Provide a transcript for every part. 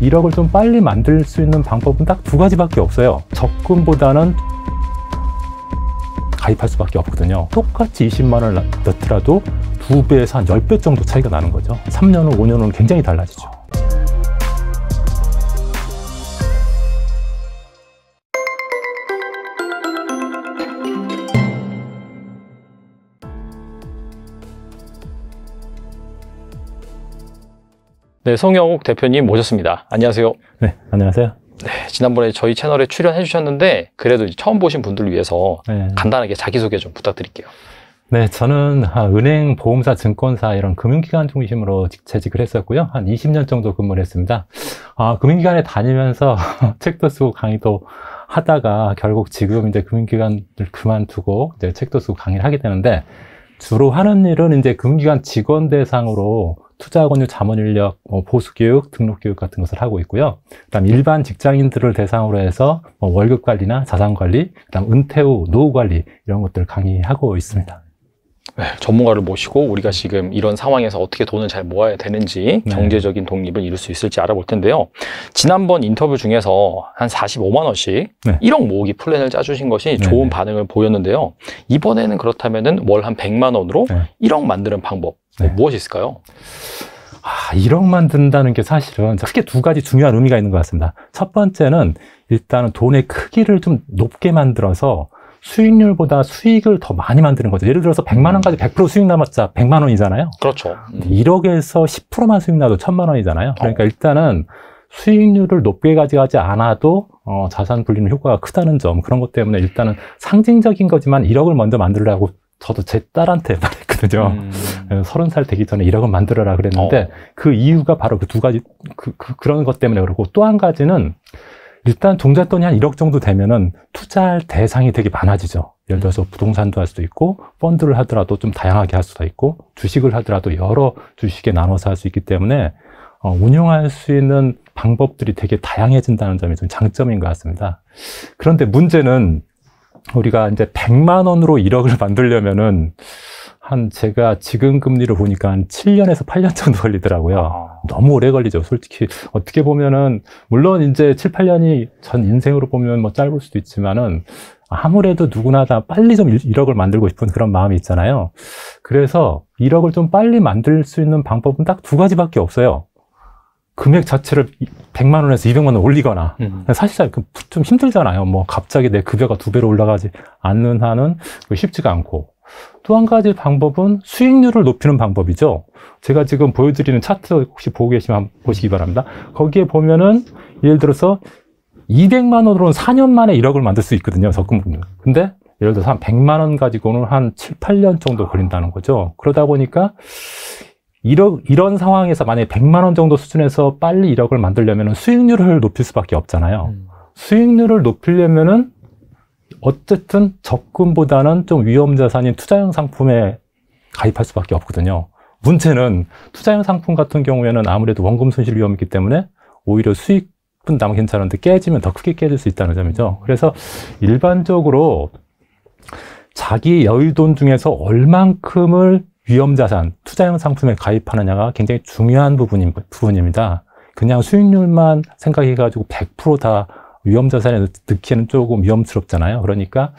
1억을 좀 빨리 만들 수 있는 방법은 딱 두 가지밖에 없어요. 적금보다는 가입할 수밖에 없거든요. 똑같이 20만 원을 넣더라도 두 배에서 한 10배 정도 차이가 나는 거죠. 3년 후, 5년 후는 굉장히 달라지죠. 네, 성영욱 대표님 모셨습니다. 안녕하세요. 네, 안녕하세요. 네, 지난번에 저희 채널에 출연해 주셨는데 그래도 처음 보신 분들을 위해서 네. 간단하게 자기소개 좀 부탁드릴게요. 네, 저는 아, 은행, 보험사, 증권사 이런 금융기관 중심으로 재직을 했었고요. 한 20년 정도 근무를 했습니다. 아, 금융기관에 다니면서 책도 쓰고 강의도 하다가 결국 지금 이제 금융기관을 그만두고 이제 책도 쓰고 강의를 하게 되는데 주로 하는 일은 이제 금융기관 직원 대상으로 투자 권유 자문인력, 뭐 보수교육, 등록교육 같은 것을 하고 있고요. 그다음 일반 직장인들을 대상으로 해서 뭐 월급 관리나 자산 관리, 그다음 은퇴 후 노후 관리 이런 것들을 강의하고 있습니다. 네, 전문가를 모시고 우리가 지금 이런 상황에서 어떻게 돈을 잘 모아야 되는지 네. 경제적인 독립을 이룰 수 있을지 알아볼 텐데요. 지난번 인터뷰 중에서 한 45만 원씩 네. 1억 모으기 플랜을 짜주신 것이 네, 좋은 네. 반응을 보였는데요. 이번에는 그렇다면은 월 한 100만 원으로 1억 만드는 방법 뭐 무엇이 있을까요? 아, 1억만 든다는 게 사실은 크게 두 가지 중요한 의미가 있는 것 같습니다. 첫 번째는 일단은 돈의 크기를 좀 높게 만들어서 수익률보다 수익을 더 많이 만드는 거죠. 예를 들어서 100만 원까지 100% 음. 수익 남았자 100만 원이잖아요. 그렇죠. 음. 1억에서 10%만 수익 나도 1000만 원이잖아요. 그러니까 어. 일단은 수익률을 높게 가져가지 않아도 어, 자산 불리는 효과가 크다는 점 그런 것 때문에 일단은 상징적인 거지만 1억을 먼저 만들라고 저도 제 딸한테 말했거든요. 음. 30살 되기 전에 1억을 만들어라 그랬는데 어. 그 이유가 바로 그 두 가지 그, 그, 그런 것 때문에 그렇고 또 한 가지는 일단 종잣돈이 한 1억 정도 되면은 투자할 대상이 되게 많아지죠. 예를 들어서 음. 부동산도 할 수도 있고 펀드를 하더라도 좀 다양하게 할 수도 있고 주식을 하더라도 여러 주식에 나눠서 할 수 있기 때문에 어, 운영할 수 있는 방법들이 되게 다양해진다는 점이 좀 장점인 것 같습니다. 그런데 문제는 우리가 이제 100만 원으로 1억을 만들려면은 한 제가 지금 금리를 보니까 한 7년에서 8년 정도 걸리더라고요. 아. 너무 오래 걸리죠. 솔직히 어떻게 보면은 물론 이제 7, 8년이 전 인생으로 보면 뭐 짧을 수도 있지만은 아무래도 누구나 다 빨리 좀 1억을 만들고 싶은 그런 마음이 있잖아요. 그래서 1억을 좀 빨리 만들 수 있는 방법은 딱 두 가지밖에 없어요. 금액 자체를 100만 원에서 200만 원 올리거나 음. 사실상 그 좀 힘들잖아요. 뭐 갑자기 내 급여가 두 배로 올라가지 않는 한은 그 쉽지가 않고 또한 가지 방법은 수익률을 높이는 방법이죠. 제가 지금 보여드리는 차트 혹시 보고 계시면 보시기 바랍니다. 거기에 보면은 예를 들어서 200만 원으로는 4년 만에 1억을 만들 수 있거든요. 적금 금리. 근데 예를 들어서 한 100만 원 가지고는 한 7, 8년 정도 걸린다는 거죠. 그러다 보니까 1억, 이런 상황에서 만약에 100만 원 정도 수준에서 빨리 1억을 만들려면 수익률을 높일 수밖에 없잖아요. 음. 수익률을 높이려면은 어쨌든 적금보다는 좀 위험 자산인 투자형 상품에 가입할 수밖에 없거든요. 문제는 투자형 상품 같은 경우에는 아무래도 원금 손실 위험이 있기 때문에 오히려 수익은 남면 괜찮은데 깨지면 더 크게 깨질 수 있다는 점이죠. 그래서 일반적으로 자기 여유돈 중에서 얼만큼을 위험 자산, 투자형 상품에 가입하느냐가 굉장히 중요한 부분입니다. 그냥 수익률만 생각해가지고 100%다 위험자산에 넣기에는 조금 위험스럽잖아요. 그러니까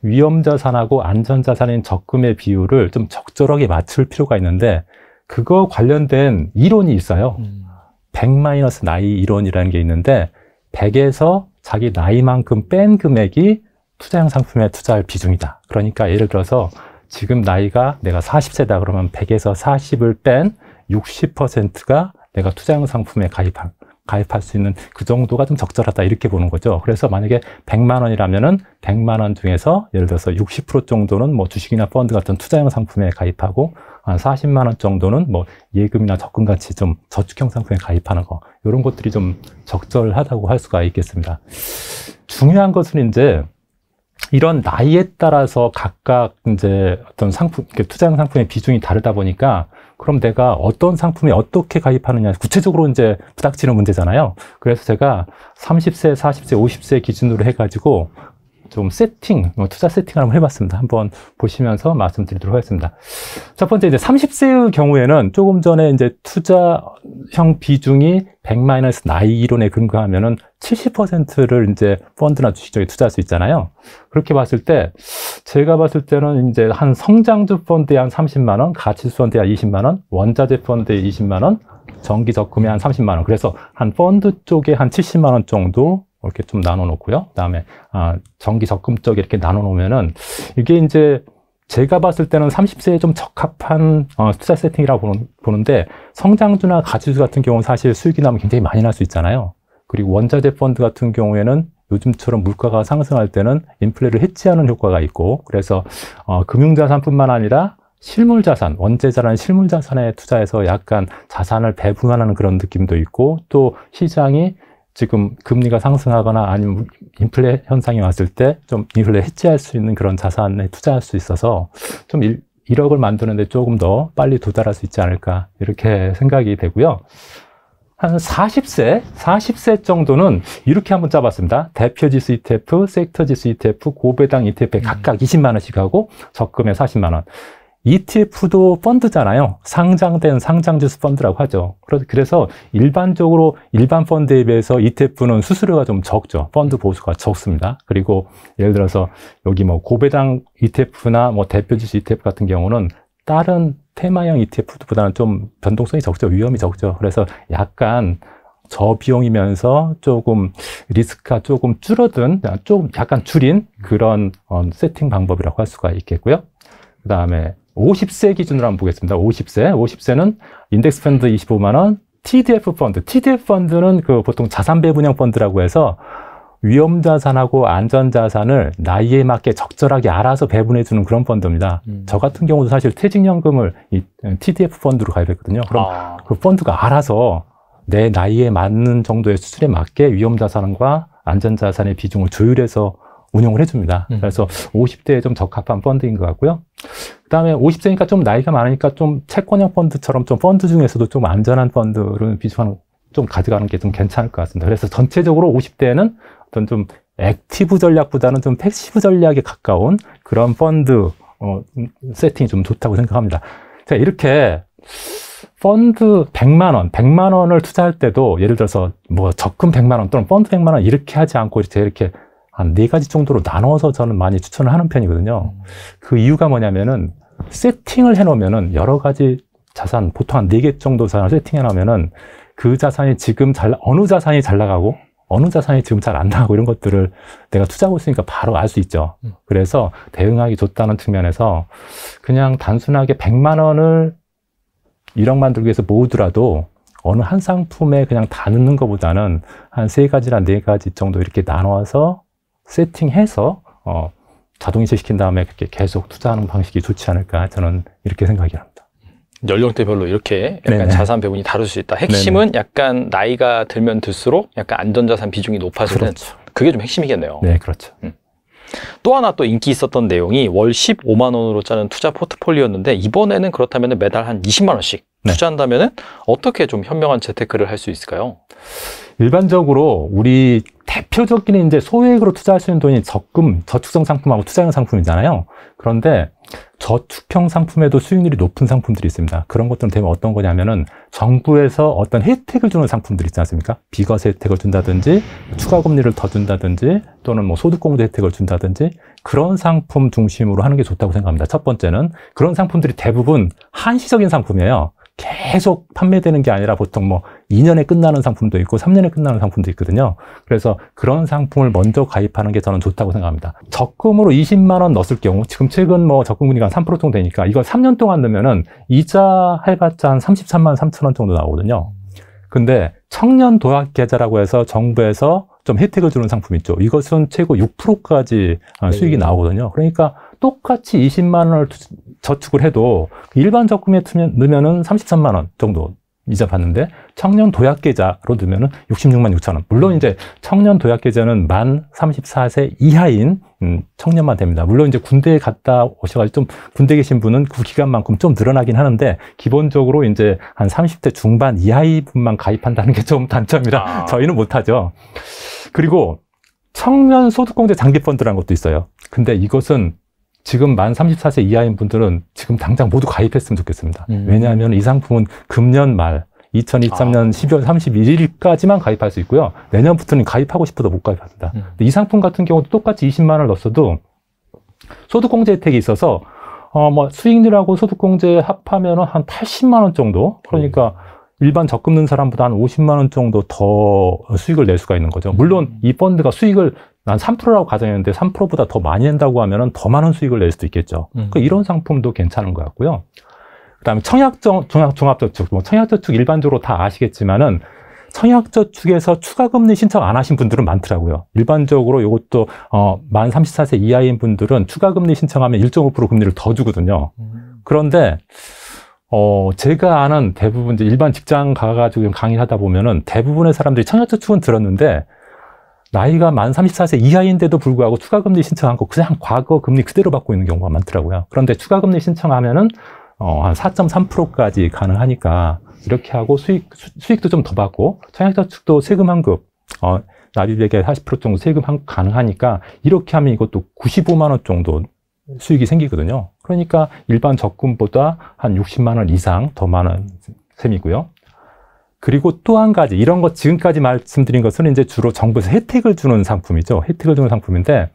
위험자산하고 안전자산인 적금의 비율을 좀 적절하게 맞출 필요가 있는데 그거 관련된 이론이 있어요. 음. 100 마이너스 나이 이론이라는 게 있는데 100에서 자기 나이만큼 뺀 금액이 투자형 상품에 투자할 비중이다. 그러니까 예를 들어서 지금 나이가 내가 40세다 그러면 100에서 40을 뺀 60%가 내가 투자형 상품에 가입한 가입할 수 있는 그 정도가 좀 적절하다 이렇게 보는 거죠. 그래서 만약에 100만 원이라면은 100만 원 중에서 예를 들어서 60% 정도는 뭐 주식이나 펀드 같은 투자형 상품에 가입하고 한 40만 원 정도는 뭐 예금이나 적금 같이 좀 저축형 상품에 가입하는 거 이런 것들이 좀 적절하다고 할 수가 있겠습니다. 중요한 것은 이제 이런 나이에 따라서 각각 이제 어떤 상품, 투자형 상품의 비중이 다르다 보니까 그럼 내가 어떤 상품에 어떻게 가입하느냐 구체적으로 이제 부닥치는 문제잖아요. 그래서 제가 30세, 40세, 50세 기준으로 해가지고 좀 세팅, 뭐 투자 세팅을 한번 해봤습니다. 한번 보시면서 말씀드리도록 하겠습니다. 첫 번째 이제 30세의 경우에는 조금 전에 이제 투자형 비중이 100마이너스 나이 이론에 근거하면은 70%를 이제 펀드나 주식 쪽에 투자할 수 있잖아요. 그렇게 봤을 때 제가 봤을 때는 이제 한 성장주 펀드에 한 30만 원, 가치수 펀드에 한 20만 원, 원자재 펀드에 20만 원, 정기 적금에 한 30만 원. 그래서 한 펀드 쪽에 한 70만 원 정도 이렇게 좀 나눠 놓고요. 그다음에 아, 정기 적금 쪽 이렇게 나눠 놓으면은 이게 이제 제가 봤을 때는 30세에 좀 적합한 어, 투자 세팅이라고 보는, 데 성장주나 가치주 같은 경우는 사실 수익이 나면 굉장히 많이 날 수 있잖아요. 그리고 원자재 펀드 같은 경우에는 요즘처럼 물가가 상승할 때는 인플레를 해치하는 효과가 있고 그래서 어, 금융자산뿐만 아니라 실물자산, 원재자라는 실물자산에 투자해서 약간 자산을 배분하는 그런 느낌도 있고 또 시장이 지금 금리가 상승하거나 아니면 인플레 현상이 왔을 때 좀 인플레 해체할수 있는 그런 자산에 투자할 수 있어서 좀 일, 1억을 만드는데 조금 더 빨리 도달할 수 있지 않을까 이렇게 생각이 되고요. 한 40세, 40세 정도는 이렇게 한번 짜봤습니다. 대표 지수 ETF, 섹터 지수 ETF, 고배당 ETF에 네. 각각 20만 원씩 하고 적금에 40만 원. ETF도 펀드잖아요. 상장된 상장지수 펀드라고 하죠. 그래서 일반적으로 일반 펀드에 비해서 ETF는 수수료가 좀 적죠. 펀드 보수가 적습니다. 그리고 예를 들어서 여기 뭐 고배당 ETF나 뭐 대표지수 ETF 같은 경우는 다른 테마형 ETF보다는 좀 변동성이 적죠. 위험이 적죠. 그래서 약간 저비용이면서 조금 리스크가 조금 줄어든, 조금 약간 줄인 그런 어, 세팅 방법이라고 할 수가 있겠고요. 그 다음에 50세 기준으로 한번 보겠습니다. 50세. 50세는 인덱스 펀드 25만 원, TDF 펀드. TDF 펀드는 그 보통 자산 배분형 펀드라고 해서 위험 자산하고 안전 자산을 나이에 맞게 적절하게 알아서 배분해 주는 그런 펀드입니다. 음. 저 같은 경우도 사실 퇴직연금을 이 TDF 펀드로 가입했거든요. 그럼 아. 그 펀드가 알아서 내 나이에 맞는 정도의 수준에 맞게 위험 자산과 안전 자산의 비중을 조율해서 운영을 해줍니다. 음. 그래서 50대에 좀 적합한 펀드인 것 같고요. 그다음에 50세니까 좀 나이가 많으니까 좀 채권형 펀드처럼 좀 펀드 중에서도 좀 안전한 펀드를 비중하는좀 가져가는 게 좀 괜찮을 것 같습니다. 그래서 전체적으로 50대는 어떤 좀 액티브 전략보다는 좀 패시브 전략에 가까운 그런 펀드 어, 세팅이 좀 좋다고 생각합니다. 자, 이렇게 펀드 100만 원, 100만 원을 투자할 때도 예를 들어서 뭐 적금 100만 원 또는 펀드 100만 원 이렇게 하지 않고 이제 이렇게 한네 가지 정도로 나눠서 저는 많이 추천을 하는 편이거든요. 음. 그 이유가 뭐냐면은 세팅을 해놓으면은 여러 가지 자산 보통 한 네 개 정도 자산을 세팅해놓으면은 그 자산이 지금 잘 어느 자산이 잘 나가고 어느 자산이 지금 잘 안 나가고 이런 것들을 내가 투자하고 있으니까 바로 알 수 있죠. 음. 그래서 대응하기 좋다는 측면에서 그냥 단순하게 100만 원을 1억 만들기 위해서 모으더라도 어느 한 상품에 그냥 다 넣는 것보다는 한 세 가지나 네 가지 정도 이렇게 나눠서 세팅해서 어, 자동이체 시킨 다음에 그렇게 계속 투자하는 방식이 좋지 않을까 저는 이렇게 생각이 합니다 연령대별로 이렇게 약간 네네. 자산 배분이 다를 수 있다. 핵심은 네네. 약간 나이가 들면 들수록 약간 안전자산 비중이 높아지는 그렇죠. 그게 좀 핵심이겠네요. 네, 그렇죠. 음. 또 하나 또 인기 있었던 내용이 월 15만 원으로 짜는 투자 포트폴리오였는데 이번에는 그렇다면 매달 한 20만 원씩 네. 투자한다면 어떻게 좀 현명한 재테크를 할 수 있을까요? 일반적으로 우리 대표적인 이제 소액으로 투자할 수 있는 돈이 적금, 저축성 상품하고 투자형 상품이잖아요. 그런데 저축형 상품에도 수익률이 높은 상품들이 있습니다. 그런 것들은 대부분 어떤 거냐면은 정부에서 어떤 혜택을 주는 상품들이 있지 않습니까? 비과세 혜택을 준다든지 추가 금리를 더 준다든지 또는 뭐 소득공제 혜택을 준다든지 그런 상품 중심으로 하는 게 좋다고 생각합니다. 첫 번째는 그런 상품들이 대부분 한시적인 상품이에요. 계속 판매되는 게 아니라 보통 뭐 2년에 끝나는 상품도 있고 3년에 끝나는 상품도 있거든요. 그래서 그런 상품을 먼저 가입하는 게 저는 좋다고 생각합니다. 적금으로 20만 원 넣었을 경우 지금 최근 뭐 적금금리가 3 정도 되니까 이걸 3년 동안 넣으면은 이자 해봤자 한 33만 3천 원 정도 나오거든요. 근데 청년 도약 계좌라고 해서 정부에서 좀 혜택을 주는 상품 있죠. 이것은 최고 6%까지 수익이 나오거든요. 그러니까 똑같이 20만 원을 저축을 해도 일반 적금에 넣으면은 33만 원 정도 이자 받는데 청년 도약 계좌로 넣으면은 66만 6천 원. 물론 음. 이제 청년 도약 계좌는 만 34세 이하인 음, 청년만 됩니다. 물론 이제 군대에 갔다 오셔가지고 좀 군대 계신 분은 그 기간만큼 좀 늘어나긴 하는데 기본적으로 이제 한 30대 중반 이하이 분만 가입한다는 게 좀 단점이라 아. 저희는 못하죠. 그리고 청년 소득공제 장기 펀드라는 것도 있어요. 근데 이것은 지금 만 34세 이하인 분들은 지금 당장 모두 가입했으면 좋겠습니다. 음. 왜냐하면 이 상품은 금년 말 2023년 아. 12월 31일까지만 가입할 수 있고요. 내년부터는 가입하고 싶어도 못 가입합니다. 음. 이 상품 같은 경우도 똑같이 20만 원을 넣었어도 소득공제 혜택이 있어서 어, 뭐 수익률하고 소득공제 합하면 한 80만 원 정도? 그러니까 음. 일반 적금 넣은 사람보다 한 50만 원 정도 더 수익을 낼 수가 있는 거죠. 물론 음. 이 펀드가 수익을 난 3%라고 가정했는데 3%보다 더 많이 낸다고 하면 은더 많은 수익을 낼 수도 있겠죠. 음. 그 이런 상품도 괜찮은 것 같고요. 그다음에 청약적 종합 종합저축 뭐 청약저축 일반적으로 다 아시겠지만은 청약저축에서 추가금리 신청 안 하신 분들은 많더라고요. 일반적으로 이것도 어, 만 34세 이하인 분들은 추가금리 신청하면 1.5% 금리를 더 주거든요. 음. 그런데 어, 제가 아는 대부분 이제 일반 직장 가가지고 강의를 하다 보면은 대부분의 사람들이 청약저축은 들었는데 나이가 만 34세 이하인데도 불구하고 추가금리 신청한 거 그냥 과거 금리 그대로 받고 있는 경우가 많더라고요. 그런데 추가금리 신청하면은 어, 한 4.3%까지 가능하니까 이렇게 하고 수익, 수, 익도 좀 더 받고 청약저축도 세금 환급 어, 납입액의 40% 정도 세금 환급 가능하니까 이렇게 하면 이것도 95만 원 정도 수익이 생기거든요. 그러니까 일반 적금보다 한 60만 원 이상 더 많은 셈이고요. 그리고 또 한 가지 이런 것 지금까지 말씀드린 것은 이제 주로 정부에서 혜택을 주는 상품이죠. 혜택을 주는 상품인데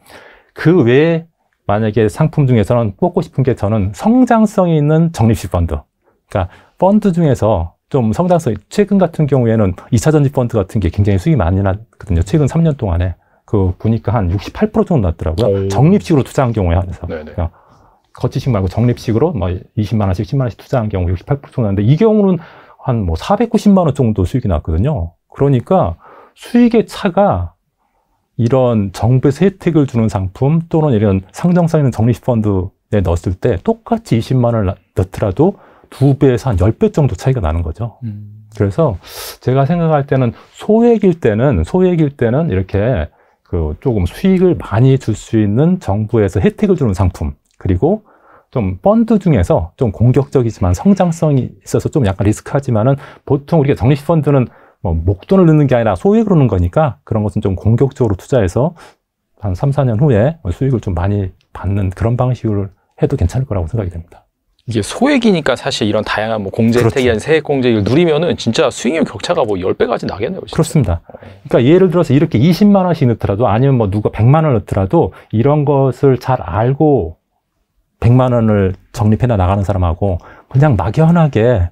그 외에 만약에 상품 중에서는 뽑고 싶은 게 저는 성장성이 있는 적립식 펀드. 그러니까 펀드 중에서 좀 성장성이 최근 같은 경우에는 이차 전지 펀드 같은 게 굉장히 수익이 많이 났거든요. 최근 3년 동안에 그 보니까 한 68% 정도 났더라고요. 오. 적립식으로 투자한 경우에 그래서그니까 거치식 말고 적립식으로 뭐 20만 원씩 10만 원씩 투자한 경우 68% 정도 났는데 이 경우는 한뭐 490만 원 정도 수익이 났거든요. 그러니까 수익의 차가 이런 정부에서 혜택을 주는 상품 또는 이런 상정성 있는 적립펀드에 넣었을 때 똑같이 20만 원을 넣더라도 두 배에서 한 10배 정도 차이가 나는 거죠. 음. 그래서 제가 생각할 때는 소액일 때는 소액일 때는 이렇게 그 조금 수익을 많이 줄 수 있는 정부에서 혜택을 주는 상품 그리고 좀 펀드 중에서 좀 공격적이지만 성장성이 있어서 좀 약간 리스크하지만은 보통 우리가 적립 펀드는 뭐 목돈을 넣는 게 아니라 소액으로 넣는 거니까 그런 것은 좀 공격적으로 투자해서 한 3, 4년 후에 뭐 수익을 좀 많이 받는 그런 방식을 해도 괜찮을 거라고 생각이 됩니다. 이게 소액이니까 사실 이런 다양한 뭐 공제 그렇죠. 혜택이 세액 공제를 누리면은 진짜 수익률 격차가 뭐 10배까지 나겠네요. 진짜. 그렇습니다. 어, 예. 그러니까 예를 들어서 이렇게 20만 원씩 넣더라도 아니면 뭐 누가 100만 원 넣더라도 이런 것을 잘 알고 100만 원을 적립해나 나가는 사람하고 그냥 막연하게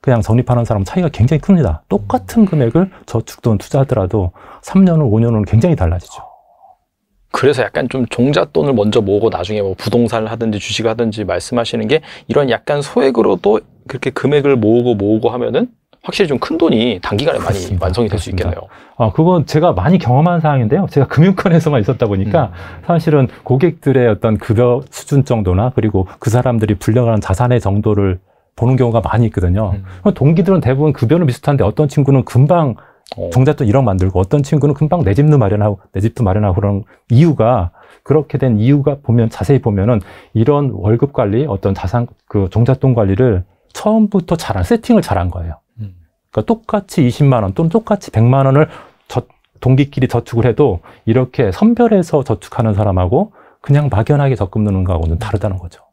그냥 적립하는 사람 차이가 굉장히 큽니다. 똑같은 음. 금액을 저축돈 투자하더라도 3년 후, 5년 후는 굉장히 달라지죠. 그래서 약간 좀 종잣돈을 먼저 모으고 나중에 뭐 부동산을 하든지 주식을 하든지 말씀하시는 게 이런 약간 소액으로도 그렇게 금액을 모으고 모으고 하면은 확실히 좀 큰 돈이 단기간에 많이 그렇습니다. 완성이 될 수 있겠네요. 아, 그건 제가 많이 경험한 사항인데요. 제가 금융권에서만 있었다 보니까 음. 사실은 고객들의 어떤 급여 수준 정도나 그리고 그 사람들이 불려가는 자산의 정도를 보는 경우가 많이 있거든요. 음. 동기들은 대부분 급여는 그 비슷한데 어떤 친구는 금방 어. 종잣돈 1억 만들고 어떤 친구는 금방 내 집도 마련하고 내 집도 마련하고 그런 이유가 그렇게 된 이유가 보면 자세히 보면은 이런 월급 관리 어떤 자산 그 종잣돈 관리를 처음부터 잘한 세팅을 잘한 거예요. 그러니까 똑같이 20만 원 또는 똑같이 100만 원을 저, 동기끼리 저축을 해도 이렇게 선별해서 저축하는 사람하고 그냥 막연하게 적금 넣는 거하고는 다르다는 거죠.